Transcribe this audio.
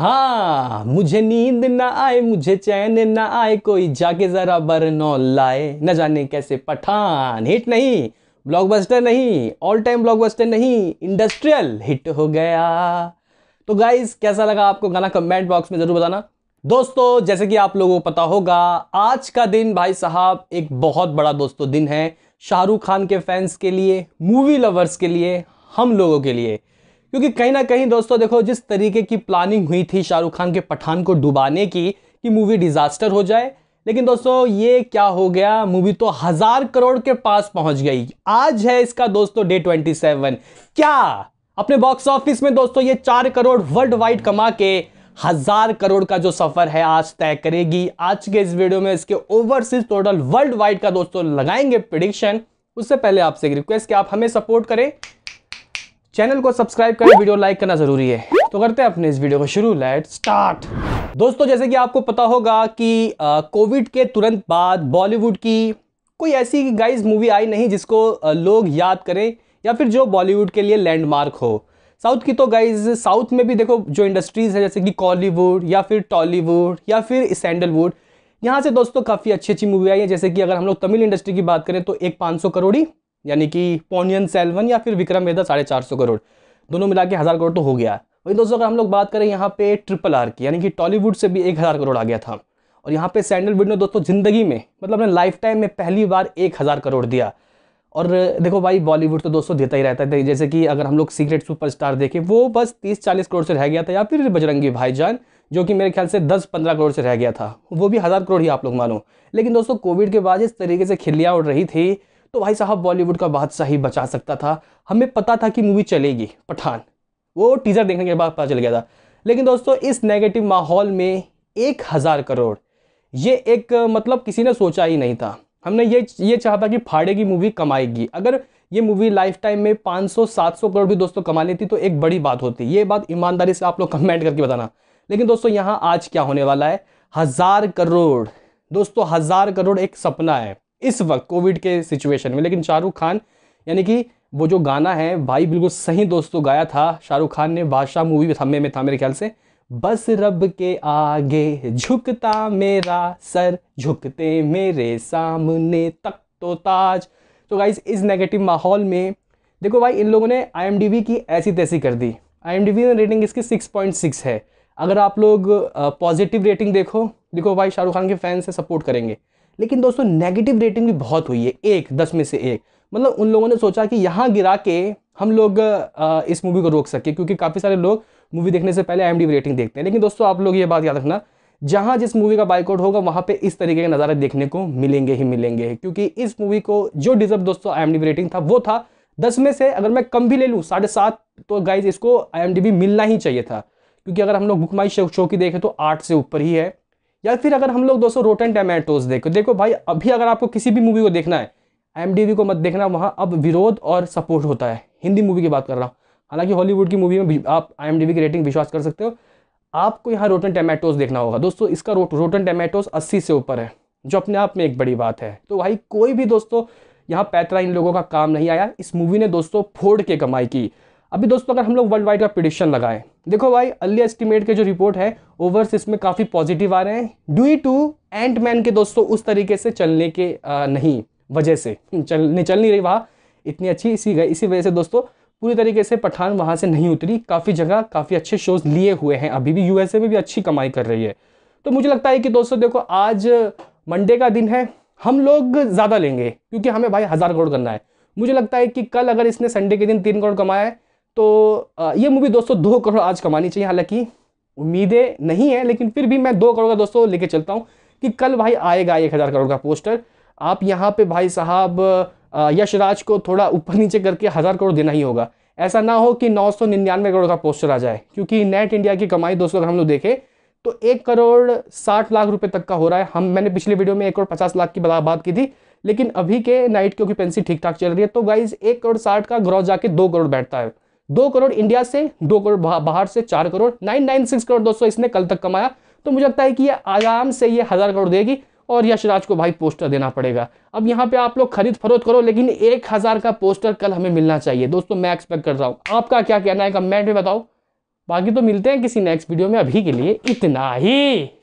हाँ मुझे नींद ना आए मुझे चैन ना आए कोई जाके ज़रा बर लाए न जाने कैसे पठान हिट नहीं ब्लॉकबस्टर नहीं ऑल टाइम ब्लॉकबस्टर नहीं इंडस्ट्रियल हिट हो गया तो गाइज कैसा लगा आपको गाना कमेंट बॉक्स में ज़रूर बताना दोस्तों जैसे कि आप लोगों को पता होगा आज का दिन भाई साहब एक बहुत बड़ा दोस्तों दिन है शाहरुख खान के फैंस के लिए मूवी लवर्स के लिए हम लोगों के लिए क्योंकि कहीं ना कहीं दोस्तों देखो जिस तरीके की प्लानिंग हुई थी शाहरुख खान के पठान को डुबाने की कि मूवी डिजास्टर हो जाए लेकिन दोस्तों ये क्या हो गया मूवी तो हजार करोड़ के पास पहुंच गई आज है इसका दोस्तों डे ट्वेंटी सेवन क्या अपने बॉक्स ऑफिस में दोस्तों ये चार करोड़ वर्ल्ड वाइड कमा के हजार करोड़ का जो सफर है आज तय करेगी आज के इस वीडियो में इसके ओवरसीज टोटल वर्ल्ड वाइड का दोस्तों लगाएंगे प्रिडिक्शन उससे पहले आपसे रिक्वेस्ट कि आप हमें सपोर्ट करें चैनल को सब्सक्राइब करें वीडियो लाइक करना जरूरी है तो करते हैं अपने इस वीडियो को शुरू लाइट स्टार्ट दोस्तों जैसे कि आपको पता होगा कि कोविड के तुरंत बाद बॉलीवुड की कोई ऐसी गाइज मूवी आई नहीं जिसको लोग याद करें या फिर जो बॉलीवुड के लिए लैंडमार्क हो साउथ की तो गाइज साउथ में भी देखो जो इंडस्ट्रीज़ है जैसे कि कॉलीवुड या फिर टॉलीवुड या फिर सैंडलवुड यहाँ से दोस्तों काफ़ी अच्छी अच्छी मूवी आई है जैसे कि अगर हम लोग तमिल इंडस्ट्री की बात करें तो एक पाँच सौ करोड़ी यानी कि पोनियन सेलवन या फिर विक्रम वेदा साढ़े चार सौ करोड़ दोनों मिला के हज़ार करोड़ तो हो गया वही दोस्तों अगर हम लोग बात करें यहाँ पे ट्रिपल आर की यानी कि टॉलीवुड से भी एक हज़ार करोड़ आ गया था और यहाँ पे सैंडलवुड ने दोस्तों ज़िंदगी में मतलब अपने लाइफ टाइम में पहली बार एक हज़ार करोड़ दिया और देखो भाई बॉलीवुड तो दोस्तों देता ही रहता है जैसे कि अगर हम लोग सीक्रेट सुपरस्टार देखें वो बस तीस चालीस करोड़ से रह गया था या फिर बजरंगी भाईजान जो कि मेरे ख्याल से दस पंद्रह करोड़ से रह गया था वो भी हज़ार करोड़ ही आप लोग मानो लेकिन दोस्तों कोविड के बाद इस तरीके से खिल्लियाँ उड़ रही थी तो भाई साहब बॉलीवुड का बादशाह ही बचा सकता था हमें पता था कि मूवी चलेगी पठान वो टीज़र देखने के बाद पता चल गया था लेकिन दोस्तों इस नेगेटिव माहौल में एक हज़ार करोड़ ये एक मतलब किसी ने सोचा ही नहीं था हमने ये ये चाहता था कि फाड़े की मूवी कमाएगी अगर ये मूवी लाइफ टाइम में 500-700 करोड़ भी दोस्तों कमा लेती तो एक बड़ी बात होती ये बात ईमानदारी से आप लोग कमेंट करके बताना लेकिन दोस्तों यहाँ आज क्या होने वाला है हज़ार करोड़ दोस्तों हज़ार करोड़ एक सपना है इस वक्त कोविड के सिचुएशन में लेकिन शाहरुख खान यानी कि वो जो गाना है भाई बिल्कुल सही दोस्तों गाया था शाहरुख खान ने बादशाह मूवी में थम्मे में था मेरे ख्याल से बस रब के आगे झुकता मेरा सर झुकते मेरे सामने तक तो ताज तो गाइज इस नेगेटिव माहौल में देखो भाई इन लोगों ने आई की ऐसी तैसी कर दी आई ने रेटिंग इसकी 6.6 है अगर आप लोग पॉजिटिव रेटिंग देखो देखो भाई शाहरुख खान के फैंस से सपोर्ट करेंगे लेकिन दोस्तों नेगेटिव रेटिंग भी बहुत हुई है एक दस में से एक मतलब उन लोगों ने सोचा कि यहाँ गिरा के हम लोग इस मूवी को रोक सके क्योंकि काफ़ी सारे लोग मूवी देखने से पहले आई रेटिंग देखते हैं लेकिन दोस्तों आप लोग ये बात याद रखना जहाँ जिस मूवी का बाइकआउट होगा वहाँ पे इस तरीके के नज़ारे देखने को मिलेंगे ही मिलेंगे क्योंकि इस मूवी को जो डिजर्व दोस्तों आई रेटिंग था वो था दस में से अगर मैं कम भी ले लूँ साढ़े सात तो गाइज इसको आई मिलना ही चाहिए था क्योंकि अगर हम लोग बुक माई की देखें तो आठ से ऊपर ही है या फिर अगर हम लोग दोस्तों रोटन टमेटोज देखो देखो भाई अभी अगर आपको किसी भी मूवी को देखना है एम को मत देखना वहाँ अब विरोध और सपोर्ट होता है हिंदी मूवी की बात कर रहा हूँ हालांकि हॉलीवुड की मूवी में आप आई की रेटिंग विश्वास कर सकते हो आपको यहाँ रोटन टमेटोज देखना होगा दोस्तों इसका रो, रोटन टमेटोज अस्सी से ऊपर है जो अपने आप में एक बड़ी बात है तो भाई कोई भी दोस्तों यहाँ पैतरा इन लोगों का काम नहीं आया इस मूवी ने दोस्तों फोड़ के कमाई की अभी दोस्तों अगर हम लोग वर्ल्ड वाइड का प्रिडिक्शन लगाएं देखो भाई अर्ली एस्टिमेट के जो रिपोर्ट है ओवर्स इसमें काफ़ी पॉजिटिव आ रहे हैं ड्यू टू एंड मैन के दोस्तों उस तरीके से चलने के आ, नहीं वजह से चल नहीं चल नहीं रही वहाँ इतनी अच्छी इसी गई इसी वजह से दोस्तों पूरी तरीके से पठान वहाँ से नहीं उतरी काफ़ी जगह काफ़ी अच्छे शोज़ लिए हुए हैं अभी भी यूएसए में भी अच्छी कमाई कर रही है तो मुझे लगता है कि दोस्तों देखो आज मंडे का दिन है हम लोग ज़्यादा लेंगे क्योंकि हमें भाई हज़ार करोड़ करना है मुझे लगता है कि कल अगर इसने संडे के दिन तीन करोड़ कमाया है तो ये मूवी दोस्तों दो करोड़ आज कमानी चाहिए हालांकि उम्मीदें नहीं है लेकिन फिर भी मैं दो करोड़ का दोस्तों लेके चलता हूँ कि कल भाई आएगा एक हज़ार करोड़ का पोस्टर आप यहाँ पे भाई साहब यशराज को थोड़ा ऊपर नीचे करके हज़ार करोड़ देना ही होगा ऐसा ना हो कि नौ सौ निन्यानवे करोड़ का पोस्टर आ जाए क्योंकि नेट इंडिया की कमाई दोस्तों अगर हम लोग देखें तो एक करोड़ साठ लाख रुपये तक का हो रहा है हम मैंने पिछले वीडियो में एक करोड़ पचास लाख की बात की थी लेकिन अभी के नाइट की ऑक्यूपेंसी ठीक ठाक चल रही है तो गाइज एक करोड़ साठ का ग्रॉस जाके दो करोड़ बैठता है दो करोड़ इंडिया से दो करोड़ बाहर से चार crore nine nine six crore दोस्तों इसने कल तक कमाया तो मुझे लगता है कि ये आराम से ये हज़ार करोड़ देगी और यशराज को भाई पोस्टर देना पड़ेगा अब यहाँ पे आप लोग खरीद फरोख करो लेकिन एक हज़ार का पोस्टर कल हमें मिलना चाहिए दोस्तों मैं एक्सपेक्ट कर रहा हूँ आपका क्या कहना है कमेंट में बताओ बाकी तो मिलते हैं किसी नेक्स्ट वीडियो में अभी के लिए इतना ही